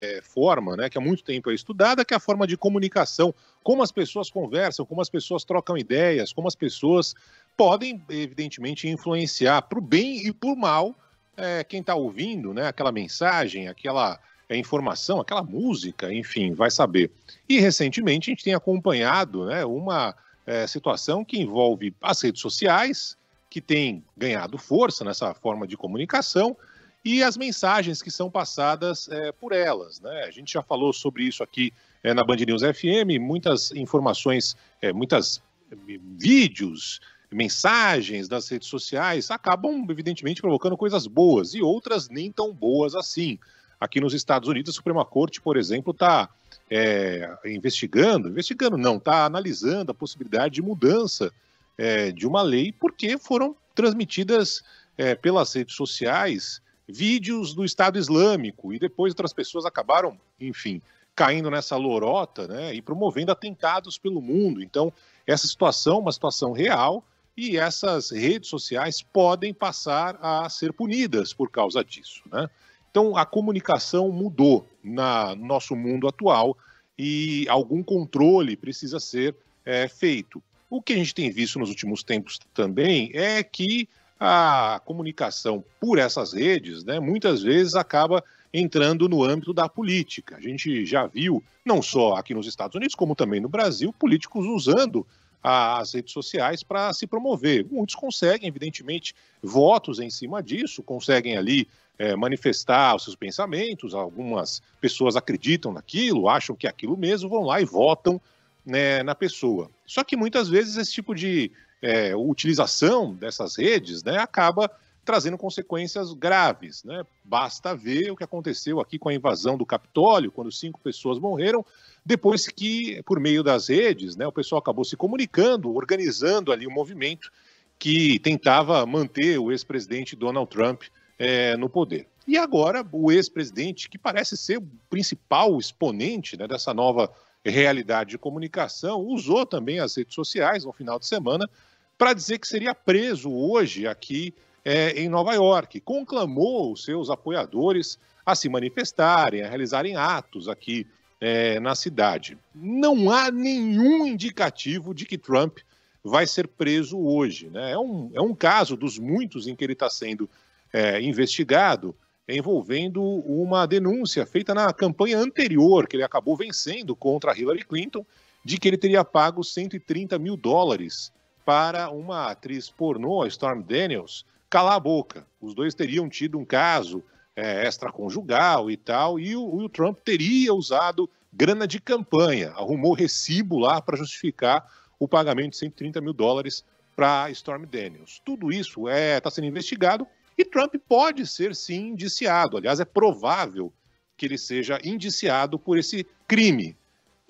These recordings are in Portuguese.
é, forma, né, que há muito tempo é estudada, que é a forma de comunicação, como as pessoas conversam, como as pessoas trocam ideias, como as pessoas podem, evidentemente, influenciar para o bem e para o mal é, quem está ouvindo, né, aquela mensagem, aquela é, informação, aquela música, enfim, vai saber. E recentemente a gente tem acompanhado né, uma é, situação que envolve as redes sociais, que tem ganhado força nessa forma de comunicação e as mensagens que são passadas é, por elas. Né? A gente já falou sobre isso aqui é, na Band News FM, muitas informações, é, muitas é, vídeos, mensagens das redes sociais acabam, evidentemente, provocando coisas boas e outras nem tão boas assim. Aqui nos Estados Unidos, a Suprema Corte, por exemplo, está é, investigando, investigando não, está analisando a possibilidade de mudança é, de uma lei porque foram transmitidas é, pelas redes sociais vídeos do Estado Islâmico, e depois outras pessoas acabaram, enfim, caindo nessa lorota né, e promovendo atentados pelo mundo. Então, essa situação é uma situação real e essas redes sociais podem passar a ser punidas por causa disso. Né? Então, a comunicação mudou na, no nosso mundo atual e algum controle precisa ser é, feito. O que a gente tem visto nos últimos tempos também é que a comunicação por essas redes, né, muitas vezes acaba entrando no âmbito da política. A gente já viu, não só aqui nos Estados Unidos, como também no Brasil, políticos usando as redes sociais para se promover. Muitos conseguem, evidentemente, votos em cima disso, conseguem ali é, manifestar os seus pensamentos. Algumas pessoas acreditam naquilo, acham que é aquilo mesmo, vão lá e votam né, na pessoa. Só que muitas vezes esse tipo de é, utilização dessas redes né, acaba trazendo consequências graves. Né? Basta ver o que aconteceu aqui com a invasão do Capitólio, quando cinco pessoas morreram, depois que, por meio das redes, né, o pessoal acabou se comunicando, organizando ali o um movimento que tentava manter o ex-presidente Donald Trump é, no poder. E agora o ex-presidente, que parece ser o principal exponente né, dessa nova realidade de comunicação, usou também as redes sociais no final de semana para dizer que seria preso hoje aqui é, em Nova York. Conclamou os seus apoiadores a se manifestarem, a realizarem atos aqui é, na cidade. Não há nenhum indicativo de que Trump vai ser preso hoje. Né? É, um, é um caso dos muitos em que ele está sendo é, investigado envolvendo uma denúncia feita na campanha anterior, que ele acabou vencendo contra Hillary Clinton, de que ele teria pago 130 mil dólares para uma atriz pornô, Storm Daniels, calar a boca. Os dois teriam tido um caso é, extraconjugal e tal, e o, o Trump teria usado grana de campanha, arrumou recibo lá para justificar o pagamento de 130 mil dólares para Storm Daniels. Tudo isso está é, tá sendo investigado e Trump pode ser sim indiciado. Aliás, é provável que ele seja indiciado por esse crime.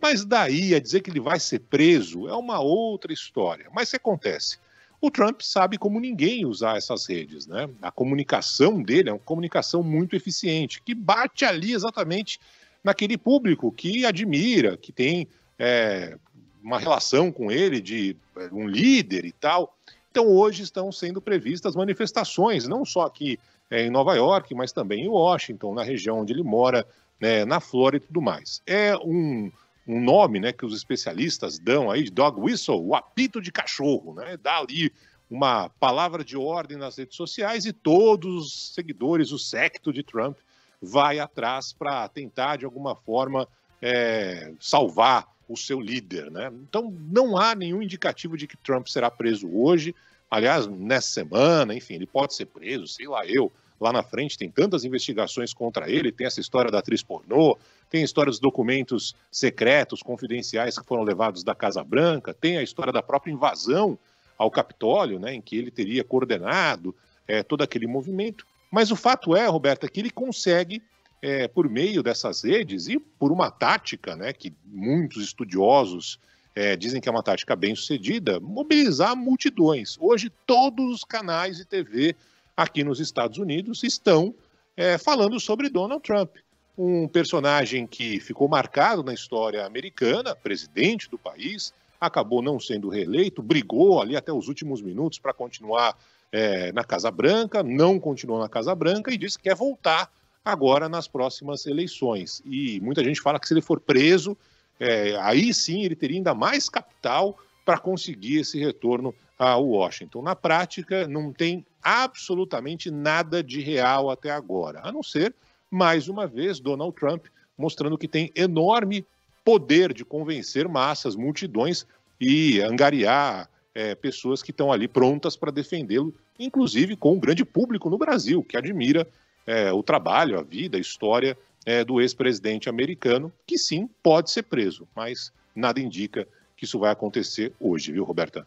Mas daí a dizer que ele vai ser preso é uma outra história. Mas o que acontece? O Trump sabe como ninguém usar essas redes, né? A comunicação dele é uma comunicação muito eficiente, que bate ali exatamente naquele público que admira, que tem é, uma relação com ele de é, um líder e tal. Então, hoje estão sendo previstas manifestações, não só aqui é, em Nova York, mas também em Washington, na região onde ele mora, né, na Flórida e tudo mais. É um, um nome né, que os especialistas dão aí, dog whistle, o apito de cachorro, né? Dá ali uma palavra de ordem nas redes sociais e todos os seguidores, o secto de Trump, vai atrás para tentar, de alguma forma, é, salvar o seu líder. Né? Então, não há nenhum indicativo de que Trump será preso hoje. Aliás, nessa semana, enfim, ele pode ser preso, sei lá eu. Lá na frente tem tantas investigações contra ele, tem essa história da atriz pornô, tem a história dos documentos secretos, confidenciais que foram levados da Casa Branca, tem a história da própria invasão ao Capitólio, né, em que ele teria coordenado é, todo aquele movimento. Mas o fato é, Roberta, é que ele consegue é, por meio dessas redes e por uma tática, né, que muitos estudiosos é, dizem que é uma tática bem sucedida, mobilizar multidões. Hoje, todos os canais de TV aqui nos Estados Unidos estão é, falando sobre Donald Trump, um personagem que ficou marcado na história americana, presidente do país, acabou não sendo reeleito, brigou ali até os últimos minutos para continuar é, na Casa Branca, não continuou na Casa Branca e disse que quer voltar agora nas próximas eleições. E muita gente fala que se ele for preso, é, aí sim ele teria ainda mais capital para conseguir esse retorno a Washington. Na prática, não tem absolutamente nada de real até agora, a não ser, mais uma vez, Donald Trump mostrando que tem enorme poder de convencer massas, multidões e angariar é, pessoas que estão ali prontas para defendê-lo, inclusive com o grande público no Brasil, que admira é, o trabalho, a vida, a história é, do ex-presidente americano, que sim pode ser preso, mas nada indica que isso vai acontecer hoje, viu, Roberta?